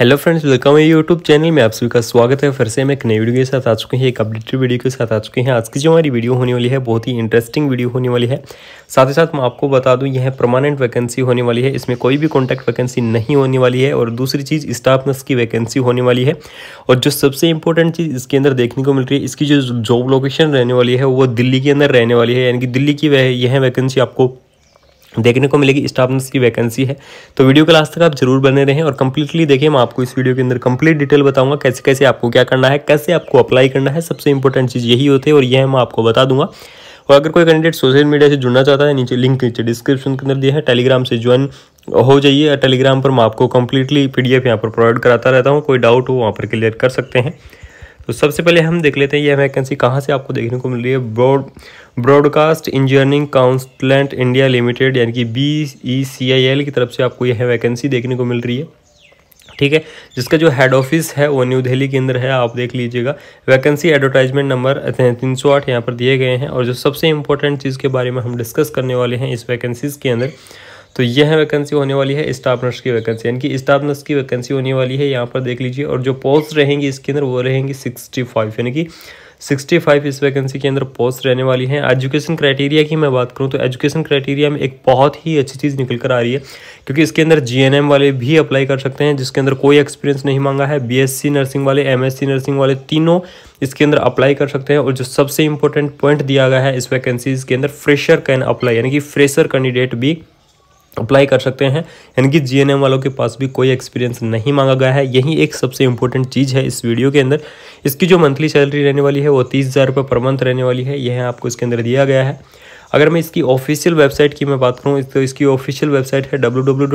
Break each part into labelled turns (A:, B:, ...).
A: hello friends welcome है YouTube channel में आप सभी का स्वागत है फिर से हम एक नई वीडियो के साथ आ चुके हैं एक अपडेटेड वीडियो के साथ आ चुके हैं आज की जो हमारी वीडियो होने वाली है बहुत ही इंटरेस्टिंग वीडियो होने वाली है साथ ही साथ मैं आपको बता दूं यह परमानेंट वैकेंसी होने वाली है इसमें कोई भी कॉन्टैक्ट वैकेंसी नहीं होने वाली है और दूसरी चीज़ स्टाफ नर्स की वैकेंसी होने वाली है और जो सबसे इंपॉर्टेंट चीज़ इसके अंदर देखने को मिल रही है इसकी जो जॉब लोकेशन रहने वाली है वो दिल्ली के अंदर रहने वाली है यानी कि दिल्ली की यह वैकेंसी आपको देखने को मिलेगी स्टाफ नर्स की वैकेंसी है तो वीडियो के लास्ट तक आप जरूर बने रहें और कंप्लीटली देखिए मैं आपको इस वीडियो के अंदर कंप्लीट डिटेल बताऊंगा कैसे कैसे आपको क्या करना है कैसे आपको अप्लाई करना है सबसे इंपॉर्टेंट चीज़ यही होती है और यह मैं आपको बता दूंगा और अगर कोई कैंडिडेट सोशल मीडिया से जुड़ना चाहता है नीचे लिंक नीचे डिस्क्रिप्शन के अंदर दिया है टेलीग्राम से ज्वाइन हो जाइए टेलीग्राम पर मैं आपको कंप्लीटली पी डी एफ यहाँ पर प्रोवाइड कराता रहता हूँ कोई डाउट हो वहाँ पर क्लियर कर सकते हैं तो सबसे पहले हम देख लेते हैं यह वैकेंसी कहाँ से आपको देखने को मिल रही है broad broadcast engineering consultants India limited यानी कि B E C I L की तरफ से आपको यह वैकेंसी देखने को मिल रही है ठीक है जिसका जो हेड ऑफिस है वो न्यू दिल्ली के अंदर है आप देख लीजिएगा वैकेंसी एडवर्टाइजमेंट नंबर तीन सौ आठ यहाँ पर दिए गए हैं और जो सबसे इंपॉर्टेंट चीज़ के बारे में हम डिस्कस करने वाले हैं इस वैकेंसीज़ के अंदर तो यह वैकेंसी होने वाली है स्टाफ नर्स की वैकेंसी यानी कि स्टाफ नर्स की वैकेंसी होने वाली है यहाँ पर देख लीजिए और जो पोस्ट रहेंगी इसके अंदर वो रहेंगी सिक्सटी फाइव यानी कि सिक्सटी फाइव इस वैकेंसी के अंदर पोस्ट रहने वाली हैं एजुकेशन क्राइटेरिया की मैं बात करूँ तो एजुकेशन क्राइटेरिया में एक बहुत ही अच्छी चीज़ निकल कर आ रही है क्योंकि इसके अंदर जीएनएम वाले भी अप्लाई कर सकते हैं जिसके अंदर कोई एक्सपीरियंस नहीं मांगा है बीएससी नर्सिंग वाले एमएससी नर्सिंग वाले तीनों इसके अंदर अप्लाई कर सकते हैं और जो सबसे इंपॉर्टेंट पॉइंट दिया गया है इस वैकेंसीज के अंदर फ्रेशर कैन अप्लाई यानी कि फ्रेशर कैंडिडेट भी अप्लाई कर सकते हैं यानी कि जी वालों के पास भी कोई एक्सपीरियंस नहीं मांगा गया है यही एक सबसे इंपॉर्टेंट चीज़ है इस वीडियो के अंदर इसकी जो मंथली सैलरी रहने वाली है वो तीस हज़ार रुपये पर मंथ रहने वाली है यह आपको इसके अंदर दिया गया है अगर मैं इसकी ऑफिशियल वेबसाइट की मैं बात करूँ तो इसकी ऑफिशियल वेबसाइट है डब्ल्यू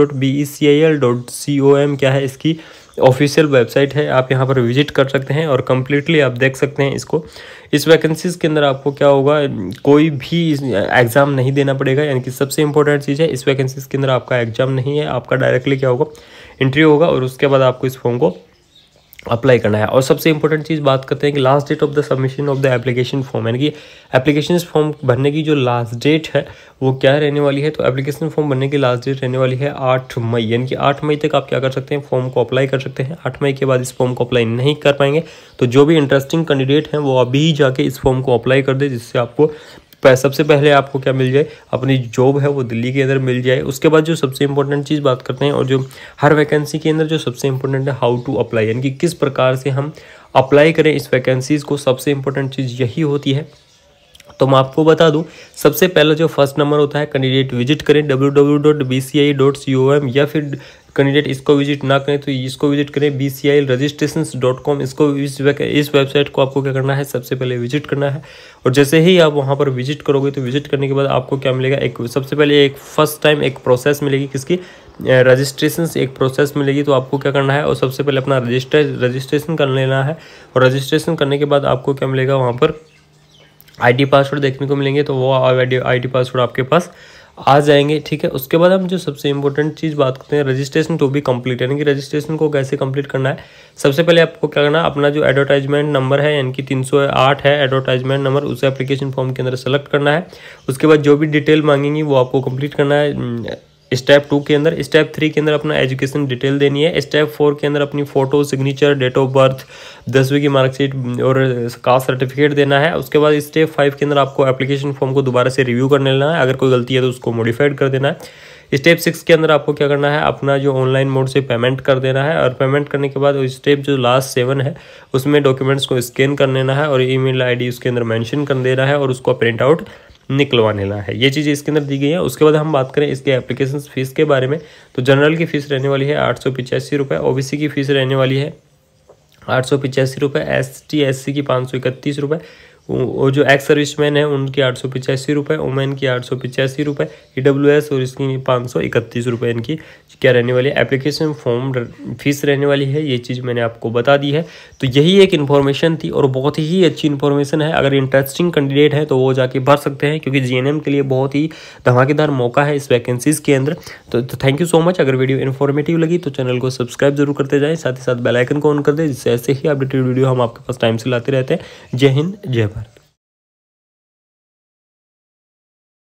A: क्या है इसकी ऑफिशियल वेबसाइट है आप यहाँ पर विजिट कर सकते हैं और कम्प्लीटली आप देख सकते हैं इसको इस वैकेंसीज के अंदर आपको क्या होगा कोई भी एग्ज़ाम नहीं देना पड़ेगा यानी कि सबसे इंपॉर्टेंट चीज़ है इस वैकेंसीज के अंदर आपका एग्जाम नहीं है आपका डायरेक्टली क्या होगा इंट्री होगा और उसके बाद आपको इस फॉर्म को अप्लाई करना है और सबसे इंपॉर्टेंट चीज़ बात करते हैं कि last date of the submission of the application form यानी कि एप्लीकेशन फॉर्म भरने की जो लास्ट डेट है वो क्या रहने वाली है तो एप्लीकेशन फॉर्म भरने की लास्ट डेट रहने वाली है आठ मई यानी कि आठ मई तक आप क्या कर सकते हैं फॉर्म को अप्लाई कर सकते हैं आठ मई के बाद इस फॉर्म को अप्लाई नहीं कर पाएंगे तो जो भी इंटरेस्टिंग कैंडिडेट हैं वो अभी जाके इस फॉर्म को अप्लाई कर दे जिससे आपको सबसे पहले आपको क्या मिल जाए अपनी जॉब है वो दिल्ली के अंदर मिल जाए उसके बाद जो सबसे इंपॉर्टेंट चीज़ बात करते हैं और जो हर वैकेंसी के अंदर जो सबसे इंपॉर्टेंट है हाउ टू अप्लाई यानी कि किस प्रकार से हम अप्लाई करें इस वैकेंसीज़ को सबसे इंपॉर्टेंट चीज़ यही होती है तो मैं आपको बता दूं सबसे पहला जो फर्स्ट नंबर होता है कैंडिडेट विजिट करें W W dot B C I C O M या फिर कैंडिडेट इसको विजिट ना करें तो इसको विजिट करें B C I registration dot com इसको इस इस वेबसाइट को आपको क्या करना है सबसे पहले विजिट करना है और जैसे ही आप वहाँ पर विजिट करोगे तो विजिट करने के बाद आपको क्या मिलेगा एक सबसे पहले एक फर्स्ट टाइम एक प्रोसेस मिलेगी किसकी रजिस्ट्रेशन एक प्रोसेस मिलेगी तो आपको क्या करना है और सबसे पहले अपना रजिस्ट्रे रजिस्ट्रेशन कर लेना है और रजिस्ट्रेशन करने के बाद आपको क्या मिलेगा वहाँ पर आई पासवर्ड देखने को मिलेंगे तो वो आई डी पासवर्ड आपके पास आ जाएंगे ठीक है उसके बाद हम जो सबसे इंपॉर्टेंट चीज़ बात करते हैं रजिस्ट्रेशन टू बी कंप्लीट यानी कि रजिस्ट्रेशन को कैसे कंप्लीट करना है सबसे पहले आपको क्या करना अपना जो एडवर्टाइजमेंट नंबर है यानी कि तीन सौ आठ है एडवर्टाइजमेंट नंबर उसे एप्लीकेशन फॉर्म के अंदर सेलेक्ट करना है उसके बाद जो भी डिटेल मांगेंगी वो आपको कंप्लीट करना है स्टेप टू के अंदर स्टेप थ्री के अंदर अपना एजुकेशन डिटेल देनी है स्टेप फोर के अंदर अपनी photo signature date of birth दसवीं की मार्कशीट और कास्ट सर्टिफिकेट देना है उसके बाद स्टेप फाइव के अंदर आपको एप्लीकेशन फॉर्म को दोबारा से रिव्यू कर लेना है अगर कोई गलती है तो उसको मॉडिफाइड कर देना है स्टेप सिक्स के अंदर आपको क्या करना है अपना जो ऑनलाइन मोड से पेमेंट कर देना है और पेमेंट करने के बाद स्टेप जो लास्ट सेवन है उसमें डॉक्यूमेंट्स को स्कैन कर लेना है और ईमेल आईडी उसके अंदर मेंशन कर देना है और उसको प्रिंट आउट निकलवाने ला है ये चीज़ें इसके अंदर दी गई है उसके बाद हम बात करें इसके एप्लीकेशन फ़ीस के बारे में तो जनरल की फ़ीस रहने वाली है आठ सौ पिचासी की फ़ीस रहने वाली है आठ सौ पिचासी रुपये एस टी एस सी की पाँच सौ इकतीस रुपये वो जो एक्स सर्विस मैन है उनकी आठ सौ पिचासी रुपये ओमैन की आठ सौ पिचासी रुपये ई e डब्ल्यू एस और इसकी पाँच सौ इकतीस रुपये इनकी क्या रहने वाली है एप्लीकेशन फॉर्म फीस रहने वाली है ये चीज़ मैंने आपको बता दी है तो यही एक इन्फॉर्मेशन थी और बहुत ही अच्छी इन्फॉर्मेशन है अगर इंटरेस्टिंग कैंडिडेट है तो वो जाके भर सकते हैं क्योंकि जी के लिए बहुत ही धमाकेदार मौका है इस वैकेंसीज़ के अंदर तो थैंक यू सो मच अगर वीडियो इन्फॉर्मेटिव लगी तो चैनल को सब्सक्राइब जरूर करते जाएँ साथ ही साथ बेलाइकन को ऑन कर दें जिससे ऐसे ही अपडेटेड वीडियो हम आपके पास टाइम से लाते रहते हैं जय हिंद जय भारत